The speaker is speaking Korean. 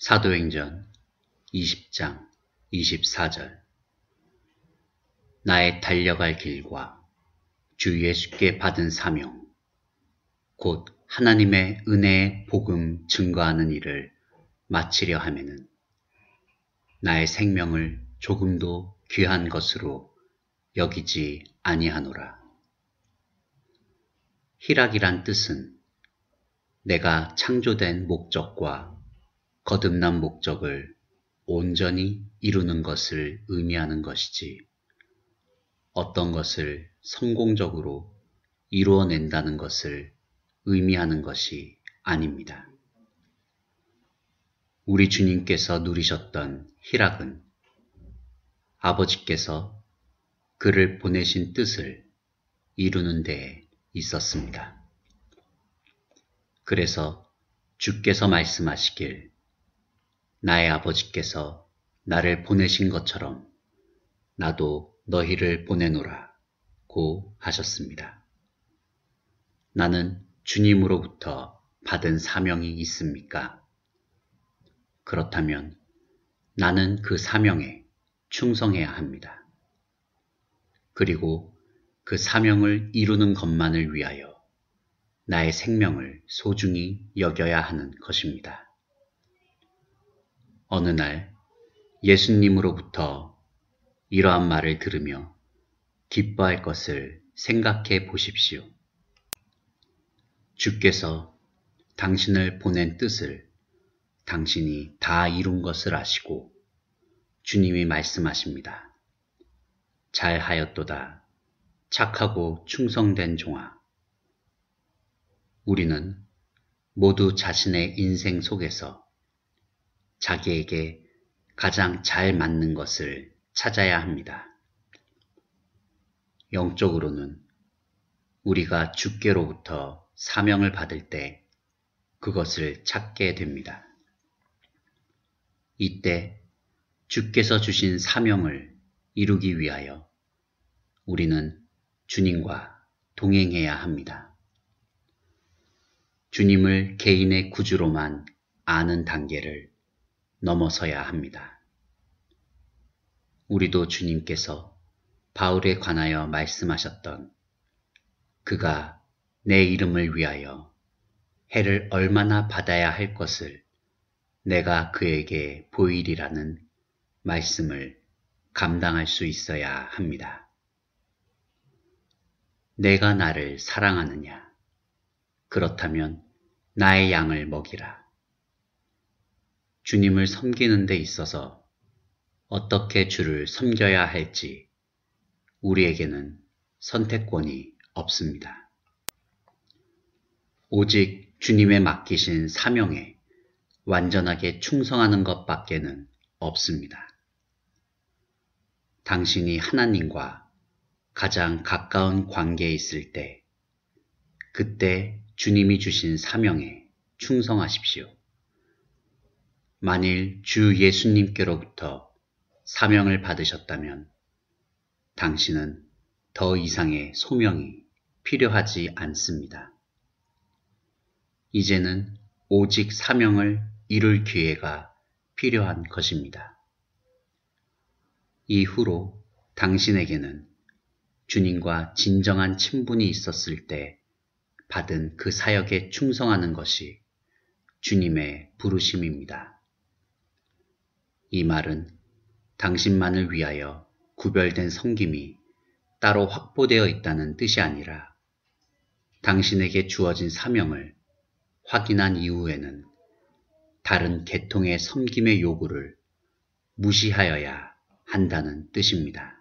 사도행전 20장 24절 나의 달려갈 길과 주 예수께 받은 사명 곧 하나님의 은혜의 복음 증거하는 일을 마치려 하면은 나의 생명을 조금도 귀한 것으로 여기지 아니하노라. 희락이란 뜻은 내가 창조된 목적과 거듭난 목적을 온전히 이루는 것을 의미하는 것이지 어떤 것을 성공적으로 이루어낸다는 것을 의미하는 것이 아닙니다. 우리 주님께서 누리셨던 희락은 아버지께서 그를 보내신 뜻을 이루는 데에 있었습니다. 그래서 주께서 말씀하시길 나의 아버지께서 나를 보내신 것처럼 나도 너희를 보내노라 고 하셨습니다. 나는 주님으로부터 받은 사명이 있습니까? 그렇다면 나는 그 사명에 충성해야 합니다. 그리고 그 사명을 이루는 것만을 위하여 나의 생명을 소중히 여겨야 하는 것입니다. 어느 날 예수님으로부터 이러한 말을 들으며 기뻐할 것을 생각해 보십시오. 주께서 당신을 보낸 뜻을 당신이 다 이룬 것을 아시고 주님이 말씀하십니다. 잘하였도다. 착하고 충성된 종아. 우리는 모두 자신의 인생 속에서 자기에게 가장 잘 맞는 것을 찾아야 합니다. 영적으로는 우리가 주께로부터 사명을 받을 때 그것을 찾게 됩니다. 이때 주께서 주신 사명을 이루기 위하여 우리는 주님과 동행해야 합니다. 주님을 개인의 구주로만 아는 단계를 넘어서야 합니다. 우리도 주님께서 바울에 관하여 말씀하셨던 그가 내 이름을 위하여 해를 얼마나 받아야 할 것을 내가 그에게 보이리라는 말씀을 감당할 수 있어야 합니다. 내가 나를 사랑하느냐? 그렇다면 나의 양을 먹이라. 주님을 섬기는 데 있어서 어떻게 주를 섬겨야 할지 우리에게는 선택권이 없습니다. 오직 주님의 맡기신 사명에 완전하게 충성하는 것밖에는 없습니다. 당신이 하나님과 가장 가까운 관계에 있을 때, 그때 주님이 주신 사명에 충성하십시오. 만일 주 예수님께로부터 사명을 받으셨다면 당신은 더 이상의 소명이 필요하지 않습니다. 이제는 오직 사명을 이룰 기회가 필요한 것입니다. 이후로 당신에게는 주님과 진정한 친분이 있었을 때 받은 그 사역에 충성하는 것이 주님의 부르심입니다. 이 말은 당신만을 위하여 구별된 섬김이 따로 확보되어 있다는 뜻이 아니라 당신에게 주어진 사명을 확인한 이후에는 다른 계통의 섬김의 요구를 무시하여야 한다는 뜻입니다.